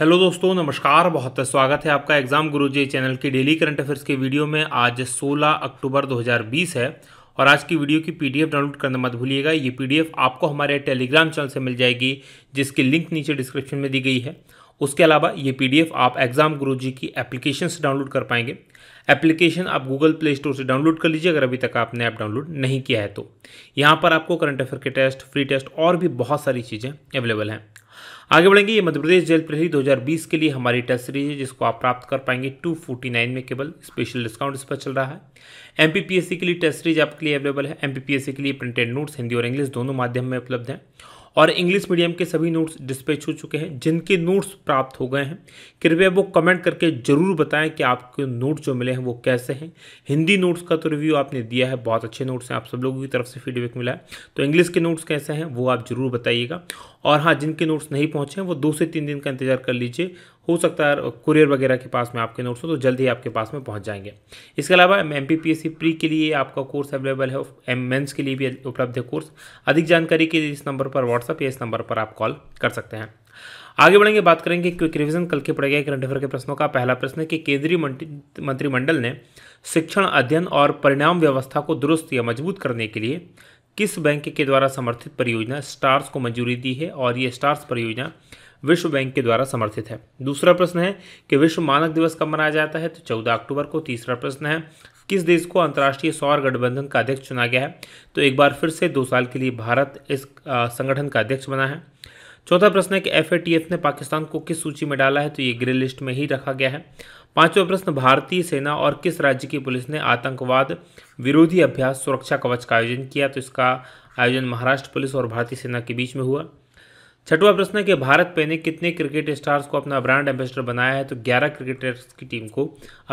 hello दोस्तों नमस्कार बहुत स्वागत है आपका एग्जाम गुरुजी चैनल की डेली करंट अफेयर्स के वीडियो में आज 16 अक्टूबर 2020 है और आज की वीडियो की पीडीएफ डाउनलोड करना मत भूलिएगा ये पीडीएफ आपको हमारे टेलीग्राम चैनल से मिल जाएगी जिसकी लिंक नीचे डिस्क्रिप्शन में दी गई है उसके अलावा ये पी आप एग्जाम गुरु की एप्लीकेशन से डाउनलोड कर पाएंगे एप्लीकेशन आप गूगल प्ले स्टोर से डाउनलोड कर लीजिए अगर अभी तक आपने ऐप डाउनलोड नहीं किया है तो यहाँ पर आपको करंट अफेयर के टेस्ट फ्री टेस्ट और भी बहुत सारी चीज़ें अवेलेबल हैं आगे बढ़ेंगे ये मध्य प्रदेश जेल प्रहरी 2020 के लिए हमारी टेस्ट सीरीज है जिसको आप प्राप्त कर पाएंगे 249 में केवल स्पेशल डिस्काउंट इस पर चल रहा है एम के लिए टेस्ट सीरीज आपके लिए अवेलेबल है एम के लिए प्रिंटेड नोट्स हिंदी और इंग्लिश दोनों माध्यम में उपलब्ध हैं और इंग्लिश मीडियम के सभी नोट्स डिस्पैच हो चुके हैं जिनके नोट्स प्राप्त हो गए हैं कृपया वो कमेंट करके ज़रूर बताएं कि आपके नोट्स जो मिले हैं वो कैसे हैं हिंदी नोट्स का तो रिव्यू आपने दिया है बहुत अच्छे नोट्स हैं आप सब लोगों की तरफ से फीडबैक मिला है तो इंग्लिश के नोट्स कैसे हैं वो आप ज़रूर बताइएगा और हाँ जिनके नोट्स नहीं पहुँचे हैं वो दो से तीन दिन का इंतजार कर लीजिए हो सकता है कुरियर वगैरह के पास में आपके नोट्स हो तो जल्द ही आपके पास में पहुँच जाएंगे इसके अलावा M P P S C pre के लिए आपका कोर्स अवेलेबल है एम मेन्स के लिए भी उपलब्ध है कोर्स अधिक जानकारी के लिए इस नंबर पर व्हाट्सअप या इस नंबर पर आप कॉल कर सकते हैं आगे बढ़ेंगे बात करेंगे क्विक रिविजन कल के पड़ेगा करंट अफेयर के प्रश्नों का पहला प्रश्न है कि केंद्रीय मंत्रिमंडल ने शिक्षण अध्ययन और परिणाम व्यवस्था को दुरुस्त या मजबूत करने के लिए किस बैंक के द्वारा समर्थित परियोजना स्टार्स को मंजूरी दी है और ये स्टार्स परियोजना विश्व बैंक के द्वारा समर्थित है दूसरा प्रश्न है कि विश्व मानक दिवस कब मनाया जाता है तो चौदह अक्टूबर को तीसरा प्रश्न है किस देश को अंतर्राष्ट्रीय सौर गठबंधन का अध्यक्ष चुना गया है तो एक बार फिर से दो साल के लिए भारत इस संगठन का अध्यक्ष बना है चौथा प्रश्न है कि एफ ने पाकिस्तान को किस सूची में डाला है तो ये ग्रे लिस्ट में ही रखा गया है पांचवा प्रश्न भारतीय सेना और किस राज्य की पुलिस ने आतंकवाद विरोधी अभ्यास सुरक्षा कवच का आयोजन किया तो इसका आयोजन महाराष्ट्र पुलिस और भारतीय सेना के बीच में हुआ छठवां प्रश्न है कि भारत पे ने कितने क्रिकेट स्टार्स को अपना ब्रांड एम्बेसडर बनाया है तो 11 क्रिकेटर्स की टीम को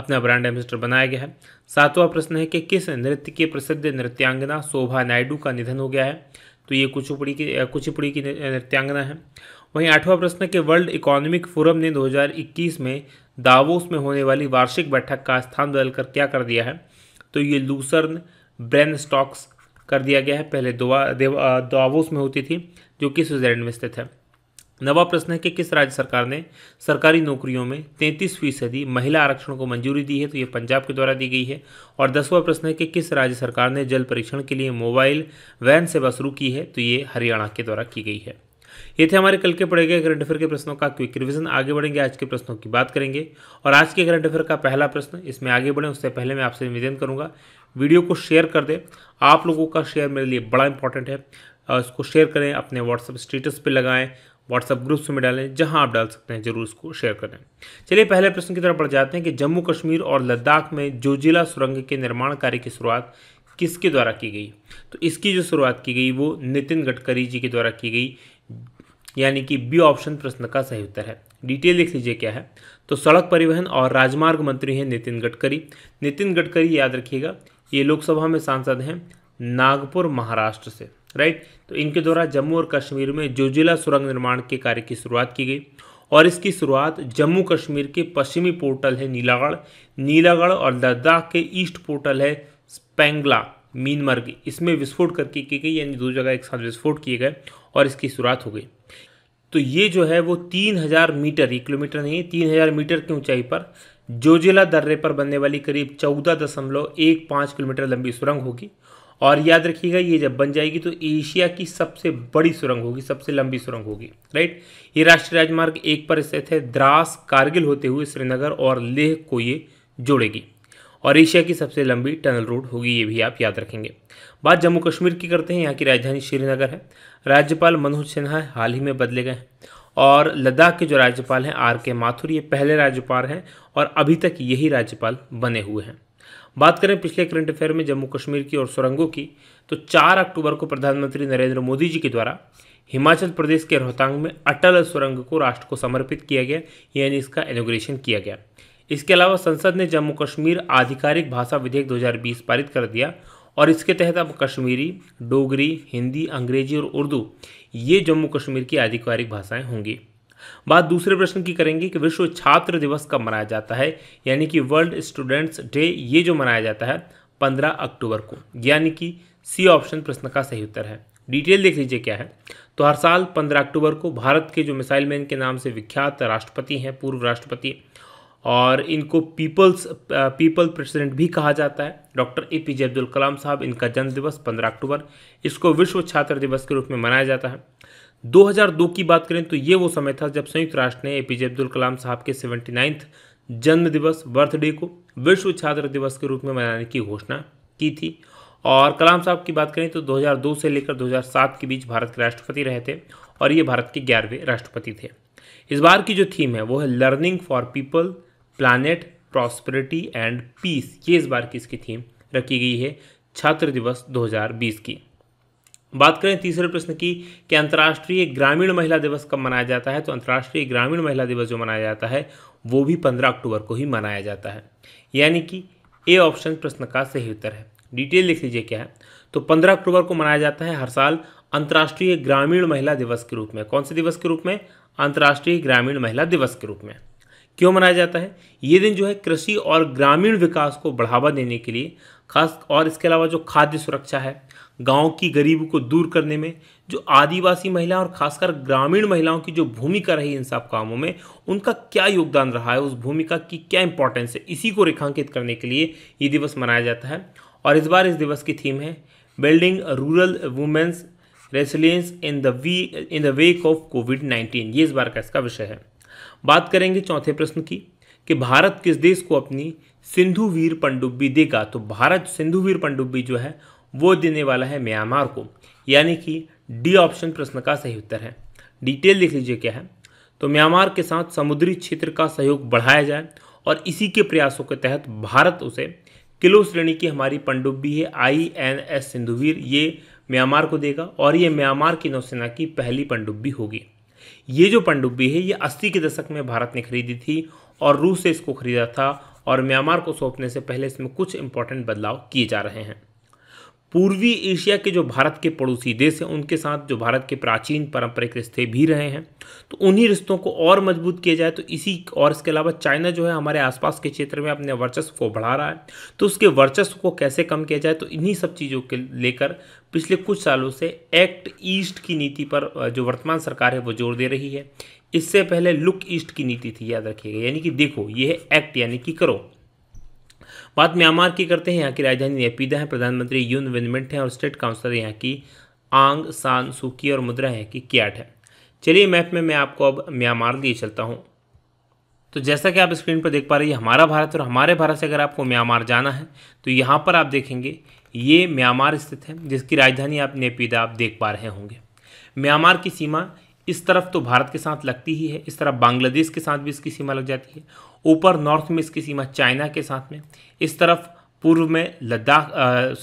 अपना ब्रांड एम्बेसडर बनाया गया है सातवां प्रश्न है कि किस नृत्य के प्रसिद्ध नृत्यांगना शोभा नायडू का निधन हो गया है तो ये कुचिपुड़ी की कुचिपुड़ी की नृत्यांगना है वहीं आठवां प्रश्न के वर्ल्ड इकोनॉमिक फोरम ने 2021 में दावोस में होने वाली वार्षिक बैठक का स्थान बदलकर क्या कर दिया है तो ये लूसर्न ब्रेन स्टॉक्स कर दिया गया है पहले दावोस में होती थी जो कि स्विट्जरलैंड में स्थित है नवा प्रश्न है कि किस राज्य सरकार ने सरकारी नौकरियों में तैंतीस फीसदी महिला आरक्षण को मंजूरी दी है तो ये पंजाब के द्वारा दी गई है और दसवां प्रश्न है कि किस राज्य सरकार ने जल परीक्षण के लिए मोबाइल वैन सेवा शुरू की है तो ये हरियाणा के द्वारा की गई है ये थे हमारे कल के पढ़े गए करंट अफेयर के प्रश्नों का क्विक रिविजन आगे बढ़ेंगे आज के प्रश्नों की बात करेंगे और आज के करंट अफेयर का पहला प्रश्न इसमें आगे बढ़ें उससे पहले मैं आपसे निवेदन करूंगा वीडियो को शेयर कर दें आप लोगों का शेयर मेरे लिए बड़ा इंपॉर्टेंट है इसको शेयर करें अपने व्हाट्सअप स्टेटस पर लगाएं व्हाट्सअप ग्रुप्स में डालें जहां आप डाल सकते हैं जरूर उसको शेयर करें चलिए पहले प्रश्न की तरफ बढ़ जाते हैं कि जम्मू कश्मीर और लद्दाख में जोजिला सुरंग के निर्माण कार्य की शुरुआत किसके द्वारा की गई तो इसकी जो शुरुआत की गई वो नितिन गडकरी जी के द्वारा की गई यानी कि बी ऑप्शन प्रश्न का सही उत्तर है डिटेल देख लीजिए क्या है तो सड़क परिवहन और राजमार्ग मंत्री हैं नितिन गडकरी नितिन गडकरी याद रखिएगा ये लोकसभा में सांसद हैं नागपुर महाराष्ट्र से राइट तो इनके द्वारा जम्मू और कश्मीर में जोजिला सुरंग निर्माण के कार्य की शुरुआत की गई और इसकी शुरुआत जम्मू कश्मीर के पश्चिमी पोर्टल है नीलागढ़ नीलागढ़ और लद्दाख के ईस्ट पोर्टल है स्पेंगला मीनमर्ग इसमें विस्फोट करके की गई यानी दो जगह एक साथ विस्फोट किए गए और इसकी शुरुआत हो गई तो ये जो है वो तीन हज़ार मीटर एक किलोमीटर नहीं तीन हज़ार मीटर की ऊंचाई पर जोजिला दर्रे पर बनने वाली करीब चौदह दशमलव एक पाँच किलोमीटर लंबी सुरंग होगी और याद रखिएगा ये जब बन जाएगी तो एशिया की सबसे बड़ी सुरंग होगी सबसे लंबी सुरंग होगी राइट ये राष्ट्रीय राजमार्ग एक पर स्थित है द्रास कारगिल होते हुए श्रीनगर और लेह को ये जोड़ेगी और एशिया की सबसे लंबी टनल रोड होगी ये भी आप याद रखेंगे बात जम्मू कश्मीर की करते हैं यहाँ की राजधानी श्रीनगर है राज्यपाल मनोज सिन्हा हाल ही में बदले गए हैं और लद्दाख के जो राज्यपाल हैं आर के माथुर ये पहले राज्यपाल हैं और अभी तक यही राज्यपाल बने हुए हैं बात करें पिछले करंट अफेयर में जम्मू कश्मीर की और सुरंगों की तो 4 अक्टूबर को प्रधानमंत्री नरेंद्र मोदी जी के द्वारा हिमाचल प्रदेश के रोहतांग में अटल सुरंग को राष्ट्र को समर्पित किया गया यानी इसका इनोग्रेशन किया गया इसके अलावा संसद ने जम्मू कश्मीर आधिकारिक भाषा विधेयक 2020 पारित कर दिया और इसके तहत अब कश्मीरी डोगरी हिंदी अंग्रेजी और उर्दू ये जम्मू कश्मीर की आधिकारिक भाषाएं होंगी बात दूसरे प्रश्न की करेंगे कि विश्व छात्र दिवस कब मनाया जाता है यानी कि वर्ल्ड स्टूडेंट्स डे ये जो मनाया जाता है पंद्रह अक्टूबर को यानी कि सी ऑप्शन प्रश्न का सही उत्तर है डिटेल देख लीजिए क्या है तो हर साल पंद्रह अक्टूबर को भारत के जो मिसाइल मैन के नाम से विख्यात राष्ट्रपति हैं पूर्व राष्ट्रपति है, और इनको पीपल्स पीपल प्रेसिडेंट भी कहा जाता है doctor A P J Abdul Kalam साहब इनका जन्म दिवस पंद्रह अक्टूबर इसको विश्व छात्र दिवस के रूप में मनाया जाता है 2002 की बात करें तो ये वो समय था जब संयुक्त राष्ट्र ने ए पी जे अब्दुल कलाम साहब के सेवेंटी नाइन्थ जन्म दिवस बर्थडे को विश्व छात्र दिवस के रूप में मनाने की घोषणा की थी और कलाम साहब की बात करें तो 2002 से लेकर 2007 के बीच भारत के राष्ट्रपति रहे थे और ये भारत के ग्यारहवें राष्ट्रपति थे इस बार की जो थीम है वो है learning for people planet prosperity and peace ये इस बार की इसकी थीम रखी गई है छात्र दिवस 2020 की बात करें तीसरे प्रश्न की कि अंतर्राष्ट्रीय ग्रामीण महिला दिवस कब मनाया जाता है तो अंतर्राष्ट्रीय ग्रामीण महिला दिवस जो मनाया जाता है वो भी 15 अक्टूबर को ही मनाया जाता है यानी कि ए ऑप्शन प्रश्न का सही उत्तर है डिटेल लिख लीजिए क्या है तो 15 अक्टूबर को मनाया जाता है हर साल अंतर्राष्ट्रीय ग्रामीण महिला दिवस के रूप में कौन से दिवस के रूप में अंतर्राष्ट्रीय ग्रामीण महिला दिवस के रूप में क्यों मनाया जाता है ये दिन जो है कृषि और ग्रामीण विकास को बढ़ावा देने के लिए खास और इसके अलावा जो खाद्य सुरक्षा है गांव की गरीबी को दूर करने में जो आदिवासी महिला और खासकर ग्रामीण महिलाओं की जो भूमिका रही इन सब कामों में उनका क्या योगदान रहा है उस भूमिका की क्या इंपॉर्टेंस है इसी को रेखांकित करने के लिए ये दिवस मनाया जाता है और इस बार इस दिवस की थीम है building rural women's resilience in the we in the wake of COVID nineteen ये इस बार का इसका विषय है बात करेंगे चौथे प्रश्न की कि भारत किस देश को अपनी सिंधु वीर पनडुब्बी देगा तो भारत सिंधु वीर पनडुब्बी जो है वो देने वाला है म्यांमार को यानी कि डी ऑप्शन प्रश्न का सही उत्तर है डिटेल देख लीजिए क्या है तो म्यांमार के साथ समुद्री क्षेत्र का सहयोग बढ़ाया जाए और इसी के प्रयासों के तहत भारत उसे किलो श्रेणी की हमारी पनडुब्बी है आई एन एस सिंधुवीर ये म्यांमार को देगा और ये म्यांमार की नौसेना की पहली पनडुब्बी होगी ये जो पनडुब्बी है ये 80 के दशक में भारत ने खरीदी थी और रूस से इसको खरीदा था और म्यांमार को सौंपने से पहले इसमें कुछ इंपॉर्टेंट बदलाव किए जा रहे हैं पूर्वी एशिया के जो भारत के पड़ोसी देश हैं उनके साथ जो भारत के प्राचीन पारंपरिक रिश्ते भी रहे हैं तो उन्हीं रिश्तों को और मजबूत किया जाए तो इसी और इसके अलावा चाइना जो है हमारे आसपास के क्षेत्र में अपने वर्चस्व को बढ़ा रहा है तो उसके वर्चस्व को कैसे कम किया जाए तो इन्हीं सब चीज़ों के लेकर पिछले कुछ सालों से एक्ट ईस्ट की नीति पर जो वर्तमान सरकार है वो जोर दे रही है इससे पहले लुक ईस्ट की नीति थी याद रखिएगा यानी कि देखो ये है एक्ट यानी कि करो बात म्यांमार की करते हैं यहाँ की राजधानी नेपिदा है प्रधानमंत्री यून विनमेंट है और स्टेट काउंसिलर यहाँ की आंग सान सुकी और मुद्रा है कि क्याट है चलिए मैप में मैं आपको अब म्यांमार लिए चलता हूँ तो जैसा कि आप स्क्रीन पर देख पा रहे हैं हमारा भारत और हमारे भारत से अगर आपको म्यांमार जाना है तो यहाँ पर आप देखेंगे ये म्यांमार स्थित है जिसकी राजधानी आप नेपिदा आप देख पा रहे होंगे म्यांमार की सीमा इस तरफ तो भारत के साथ लगती ही है इस तरफ बांग्लादेश के साथ भी इसकी सीमा लग जाती है ऊपर नॉर्थ में इसकी सीमा चाइना के साथ में इस तरफ पूर्व में लद्दाख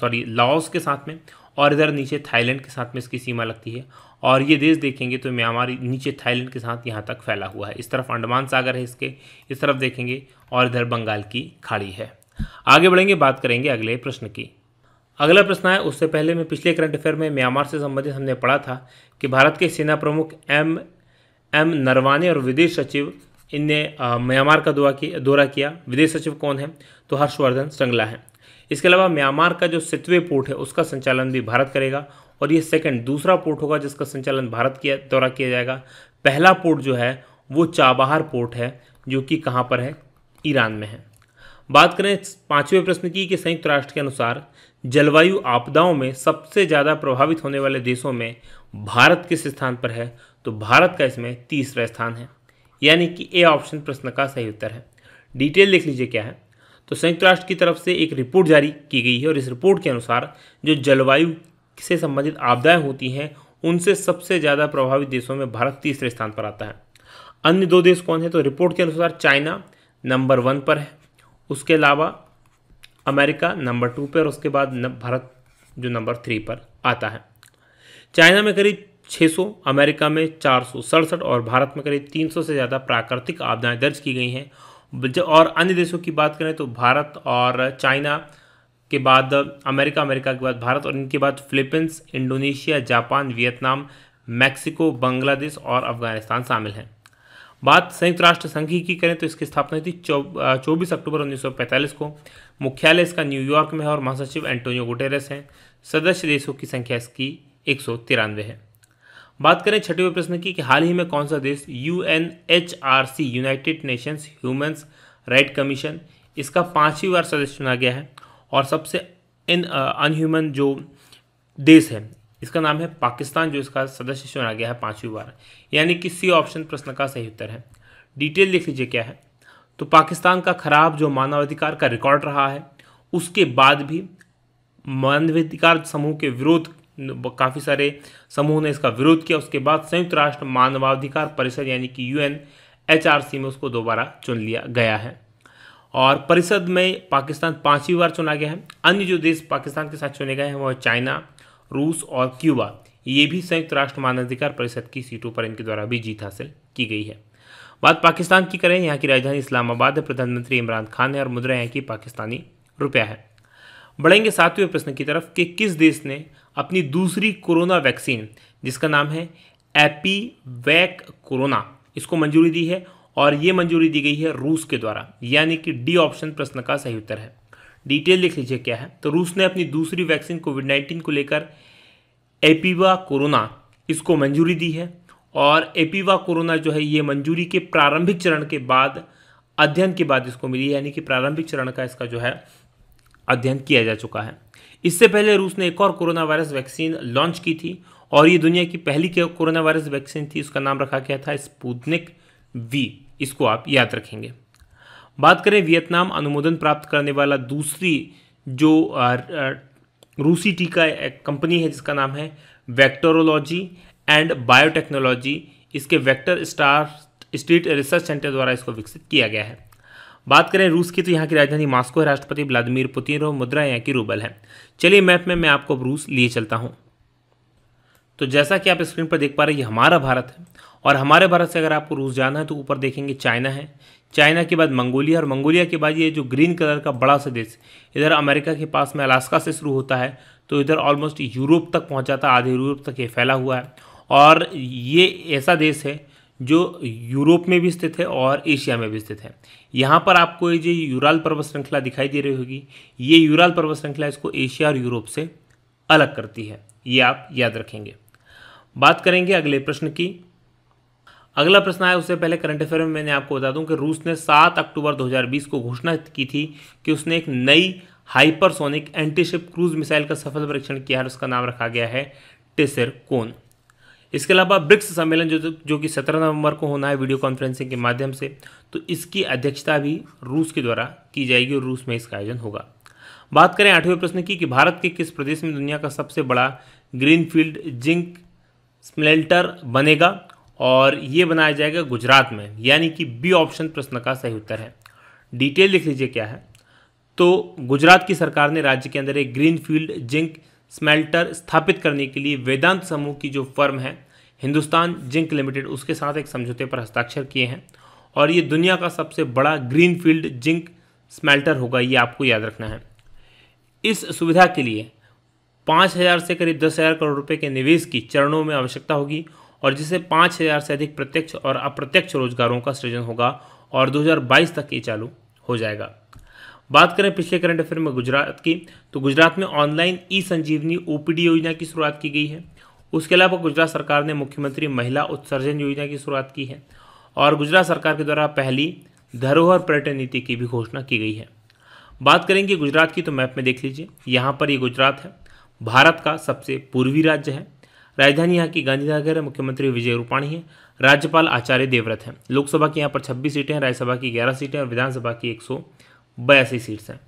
सॉरी लाओस के साथ में और इधर नीचे थाईलैंड के साथ में इसकी सीमा लगती है और ये देश देखेंगे तो म्यांमार नीचे थाईलैंड के साथ यहाँ तक फैला हुआ है इस तरफ अंडमान सागर है इसके इस तरफ देखेंगे और इधर बंगाल की खाड़ी है आगे बढ़ेंगे बात करेंगे अगले प्रश्न की अगला प्रश्न है उससे पहले मैं पिछले करंट अफेयर में म्यांमार से संबंधित हमने पढ़ा था कि भारत के सेना प्रमुख एम एम नरवाने और विदेश सचिव इनने म्यांमार का दौरा किया किया विदेश सचिव कौन है तो हर्षवर्धन श्रृंगला है इसके अलावा म्यांमार का जो सितवे पोर्ट है उसका संचालन भी भारत करेगा और ये सेकंड दूसरा पोर्ट होगा जिसका संचालन भारत किया द्वारा किया जाएगा पहला पोर्ट जो है वो चाबहार पोर्ट है जो कि कहाँ पर है ईरान में है बात करें पाँचवें प्रश्न की कि संयुक्त राष्ट्र के अनुसार जलवायु आपदाओं में सबसे ज़्यादा प्रभावित होने वाले देशों में भारत किस स्थान पर है तो भारत का इसमें तीसरा स्थान है यानी कि ए ऑप्शन प्रश्न का सही उत्तर है डिटेल देख लीजिए क्या है तो संयुक्त राष्ट्र की तरफ से एक रिपोर्ट जारी की गई है और इस रिपोर्ट के अनुसार जो जलवायु से संबंधित आपदाएँ होती हैं उनसे सबसे ज़्यादा प्रभावित देशों में भारत तीसरे स्थान पर आता है अन्य दो देश कौन है तो रिपोर्ट के अनुसार चाइना नंबर वन पर है उसके अलावा अमेरिका नंबर टू पर और उसके बाद भारत जो नंबर थ्री पर आता है चाइना में करीब 600, अमेरिका में चार और भारत में करीब 300 से ज़्यादा प्राकृतिक आपदाएं दर्ज की गई हैं और अन्य देशों की बात करें तो भारत और चाइना के बाद अमेरिका अमेरिका के बाद भारत और इनके बाद Philippines Indonesia Japan Vietnam Mexico Bangladesh और अफगानिस्तान शामिल हैं बात संयुक्त राष्ट्र संघ की करें तो इसकी स्थापना हुई थी चौबीस अक्टूबर 1945 को मुख्यालय इसका न्यूयॉर्क में है और महासचिव एंटोनियो गुटेरस हैं सदस्य देशों की संख्या इसकी एक है बात करें छठवें प्रश्न की कि हाल ही में कौन सा देश U N H R C United Nations humans right commission इसका पाँचवीं बार सदस्य चुना गया है और सबसे इन अनह्यूमन जो देश है इसका नाम है पाकिस्तान जो इसका सदस्य चुना गया है पांचवी बार यानी कि सी ऑप्शन प्रश्न का सही उत्तर है डिटेल लिख लीजिए क्या है तो पाकिस्तान का खराब जो मानवाधिकार का रिकॉर्ड रहा है उसके बाद भी मानवाधिकार समूह के विरोध काफ़ी सारे समूह ने इसका विरोध किया उसके बाद संयुक्त राष्ट्र मानवाधिकार परिषद यानी कि यूएन एचआरसी में उसको दोबारा चुन लिया गया है और परिषद में पाकिस्तान पांचवी बार चुना गया है अन्य जो देश पाकिस्तान के साथ चुने गए हैं वो है चाइना रूस और क्यूबा ये भी संयुक्त राष्ट्र मानवाधिकार परिषद की सीटों पर इनके द्वारा भी जीत हासिल की गई है बात पाकिस्तान की करें यहाँ की राजधानी इस्लामाबाद है प्रधानमंत्री इमरान खान है और मुद्रा यहाँ की पाकिस्तानी रुपया है बढ़ेंगे सातवें प्रश्न की तरफ कि किस देश ने अपनी दूसरी कोरोना वैक्सीन जिसका नाम है एपी वैक कोरोना इसको मंजूरी दी है और ये मंजूरी दी गई है रूस के द्वारा यानी कि डी ऑप्शन प्रश्न का सही उत्तर है डिटेल देख लीजिए क्या है तो रूस ने अपनी दूसरी वैक्सीन कोविड नाइन्टीन को लेकर एपीवा कोरोना इसको मंजूरी दी है और एपीवा कोरोना जो है ये मंजूरी के प्रारंभिक चरण के बाद अध्ययन के बाद इसको मिली यानी कि प्रारंभिक चरण का इसका जो है अध्ययन किया जा चुका है इससे पहले रूस ने एक और कोरोना वायरस वैक्सीन लॉन्च की थी और ये दुनिया की पहली कोरोना वायरस वैक्सीन थी उसका नाम रखा गया था स्पूतनिक वी इसको आप याद रखेंगे बात करें वियतनाम अनुमोदन प्राप्त करने वाला दूसरी जो रूसी टीका कंपनी है जिसका नाम है वैक्टोरोलॉजी एंड बायोटेक्नोलॉजी इसके vector star street research centre द्वारा इसको विकसित किया गया है बात करें रूस की तो यहाँ की राजधानी मॉस्को है राष्ट्रपति व्लादिमीर पुतिन और मुद्रा यहाँ की रूबल है चलिए मैप में मैं आपको अब रूस लिए चलता हूँ तो जैसा कि आप स्क्रीन पर देख पा रहे हैं ये हमारा भारत है और हमारे भारत से अगर आपको रूस जाना है तो ऊपर देखेंगे चाइना है चाइना के बाद मंगोलिया और मंगोलिया के बाद ये जो ग्रीन कलर का बड़ा सा देश इधर अमेरिका के पास में अलास्का से शुरू होता है तो इधर ऑलमोस्ट यूरोप तक पहुँचा है आधे यूरोप तक ये फैला हुआ है और ये ऐसा देश है जो यूरोप में भी स्थित है और एशिया में भी स्थित है यहाँ पर आपको ये जो यूराल पर्वत श्रृंखला दिखाई दे रही होगी ये यूराल पर्वत श्रृंखला इसको एशिया और यूरोप से अलग करती है ये आप याद रखेंगे बात करेंगे अगले प्रश्न की अगला प्रश्न आया उससे पहले करंट अफेयर में मैंने आपको बता दूं कि रूस ने 7 अक्टूबर 2020 को घोषणा की थी कि उसने एक नई हाइपरसोनिक एंटीशिप क्रूज मिसाइल का सफल परीक्षण किया है उसका नाम रखा गया है टेसर कोन इसके अलावा ब्रिक्स सम्मेलन जो जो कि सत्रह नवंबर को होना है वीडियो कॉन्फ्रेंसिंग के माध्यम से तो इसकी अध्यक्षता भी रूस के द्वारा की जाएगी और रूस में इसका आयोजन होगा बात करें आठवें प्रश्न की कि भारत के किस प्रदेश में दुनिया का सबसे बड़ा ग्रीनफील्ड जिंक स्मेल्टर बनेगा और ये बनाया जाएगा गुजरात में यानी कि बी ऑप्शन प्रश्न का सही उत्तर है डिटेल लिख लीजिए क्या है तो गुजरात की सरकार ने राज्य के अंदर एक ग्रीन फील्ड जिंक स्मेल्टर स्थापित करने के लिए वेदांत समूह की जो फर्म है हिंदुस्तान जिंक लिमिटेड उसके साथ एक समझौते पर हस्ताक्षर किए हैं और ये दुनिया का सबसे बड़ा ग्रीन फील्ड जिंक स्मेल्टर होगा ये आपको याद रखना है इस सुविधा के लिए पाँच हज़ार से करीब दस हज़ार करोड़ रुपए के निवेश की चरणों में आवश्यकता होगी और जिससे पाँच हज़ार से अधिक प्रत्यक्ष और अप्रत्यक्ष रोजगारों का सृजन होगा और 2022 तक ये चालू हो जाएगा बात करें पिछले करंट अफेयर में गुजरात की तो गुजरात में ऑनलाइन ई संजीवनी ओ योजना की शुरुआत की गई है उसके अलावा गुजरात सरकार ने मुख्यमंत्री महिला उत्सर्जन योजना की शुरुआत की है और गुजरात सरकार के द्वारा पहली धरोहर पर्यटन नीति की भी घोषणा की गई है बात करेंगे गुजरात की तो मैप में देख लीजिए यहाँ पर ये गुजरात है भारत का सबसे पूर्वी राज्य है राजधानी यहाँ की गांधीनगर है मुख्यमंत्री विजय रूपाणी है राज्यपाल आचार्य देवव्रत हैं लोकसभा की यहाँ पर छब्बीस सीटें हैं राज्यसभा की ग्यारह सीटें और विधानसभा की एक सीट्स हैं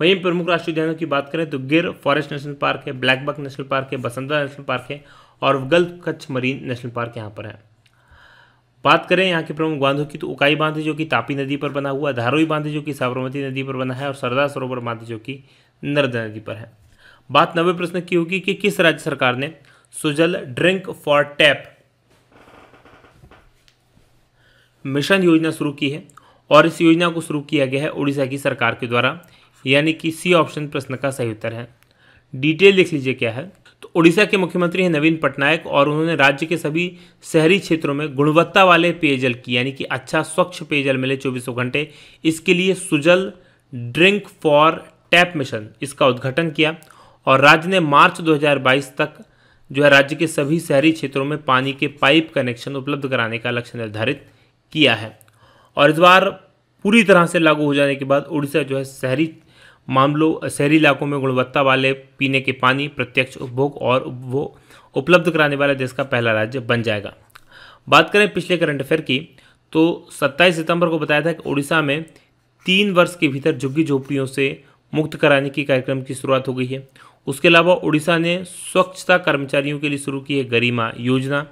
वहीं प्रमुख राष्ट्रीय उद्यानों की बात करें तो गिर फॉरेस्ट नेशनल पार्क है ब्लैकबक नेशनल पार्क है बसंतरा नेशनल पार्क है और gulf Kutch marine national park यहाँ पर है बात करें यहाँ के प्रमुख बांधों की तो उकाई बांध जो कि तापी नदी पर बना हुआ है धारोई बांध जो कि साबरमती नदी पर बना है और सरदार सरोवर बांध जो कि नर्मदा नदी पर है बात नवे प्रश्न की होगी कि किस राज्य सरकार ने Sujal drink for tap mission योजना शुरू की है और इस योजना को शुरू किया गया है उड़ीसा की सरकार के द्वारा यानी कि सी ऑप्शन प्रश्न का सही उत्तर है डिटेल देख लीजिए क्या है तो उड़ीसा के मुख्यमंत्री हैं नवीन पटनायक और उन्होंने राज्य के सभी शहरी क्षेत्रों में गुणवत्ता वाले पेयजल की यानी कि अच्छा स्वच्छ पेयजल मिले चौबीसों घंटे इसके लिए Sujal drink for tap mission इसका उद्घाटन किया और राज्य ने मार्च 2022 तक जो है राज्य के सभी शहरी क्षेत्रों में पानी के पाइप कनेक्शन उपलब्ध कराने का लक्ष्य निर्धारित किया है और इस बार पूरी तरह से लागू हो जाने के बाद उड़ीसा जो है शहरी मामलों शहरी इलाकों में गुणवत्ता वाले पीने के पानी प्रत्यक्ष उपभोग और वो उपलब्ध कराने वाला देश का पहला राज्य बन जाएगा बात करें पिछले करंट अफेयर की तो 27 सितंबर को बताया था कि उड़ीसा में तीन वर्ष के भीतर झुग्गी झोपड़ियों से मुक्त कराने के कार्यक्रम की शुरुआत हो गई है उसके अलावा उड़ीसा ने स्वच्छता कर्मचारियों के लिए शुरू की है गरिमा योजना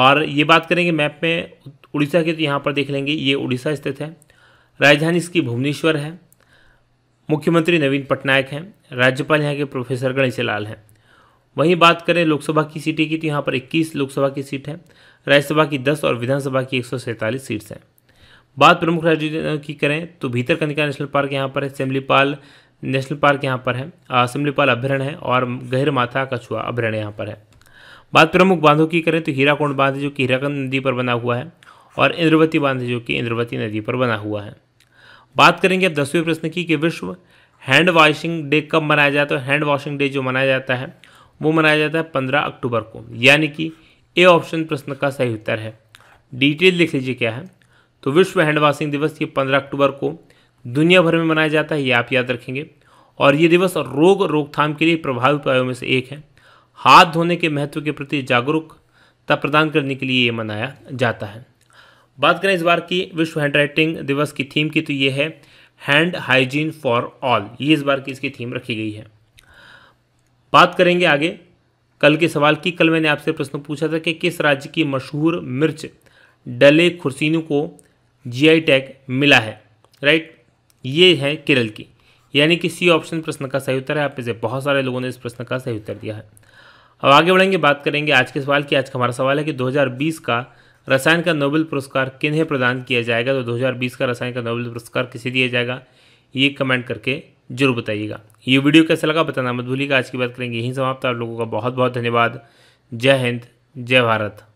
और ये बात करेंगे मैप में उड़ीसा के तो यहाँ पर देख लेंगे ये उड़ीसा स्थित है राजधानी इसकी भुवनेश्वर है मुख्यमंत्री नवीन पटनायक हैं राज्यपाल यहाँ के प्रोफेसर गणेश लाल हैं वहीं बात करें लोकसभा की सीटें की तो यहाँ पर 21 लोकसभा की सीट है राज्यसभा की 10 और विधानसभा की एक सीट्स हैं बात प्रमुख राज्यों की करें तो भीतर कनिका नेशनल पार्क यहाँ पर है सिमलीपाल नेशनल पार्क यहाँ पर है सिमलीपाल अभ्यारण्य है और गहिर माथा कछुआ अभ्यारण्य यहाँ पर है बात प्रमुख बांधों की करें तो हीराकुंड बांध जो कि हीराकंद नदी पर बना हुआ है और इंद्रवती बांध जो कि इंद्रवती नदी पर बना हुआ है बात करेंगे अब दसवें प्रश्न की कि विश्व हैंड वॉशिंग डे कब मनाया जाता है हैंड वॉशिंग डे जो मनाया जाता है वो मनाया जाता है पंद्रह अक्टूबर को यानी कि ए ऑप्शन प्रश्न का सही उत्तर है डिटेल लिख लीजिए क्या है तो विश्व हैंड वॉशिंग दिवस ये पंद्रह अक्टूबर को दुनिया भर में मनाया जाता है ये आप याद रखेंगे और ये दिवस रोग रोकथाम के लिए प्रभावी उपायों में से एक है हाथ धोने के महत्व के प्रति जागरूकता प्रदान करने के लिए ये मनाया जाता है बात करें इस बार की विश्व हैंड राइटिंग दिवस की थीम की तो ये है हैंड हाइजीन फॉर ऑल ये इस बार की इसकी थीम रखी गई है बात करेंगे आगे कल के सवाल की कल मैंने आपसे प्रश्न पूछा था कि किस राज्य की मशहूर मिर्च डले खुर्सीनू को जीआई टैग मिला है राइट ये है केरल की यानी कि सी ऑप्शन प्रश्न का सही उत्तर है आप इसे से बहुत सारे लोगों ने इस प्रश्न का सही उत्तर दिया है अब आगे बढ़ेंगे बात करेंगे आज के सवाल की आज का हमारा सवाल है कि 2020 का रसायन का नोबेल पुरस्कार किन्हें प्रदान किया जाएगा तो 2020 का रसायन का नोबेल पुरस्कार किसे दिया जाएगा ये कमेंट करके जरूर बताइएगा ये वीडियो कैसा लगा बताना मत भूलिएगा आज की बात करेंगे यहीं समाप्त आप लोगों का बहुत बहुत धन्यवाद जय हिंद जय भारत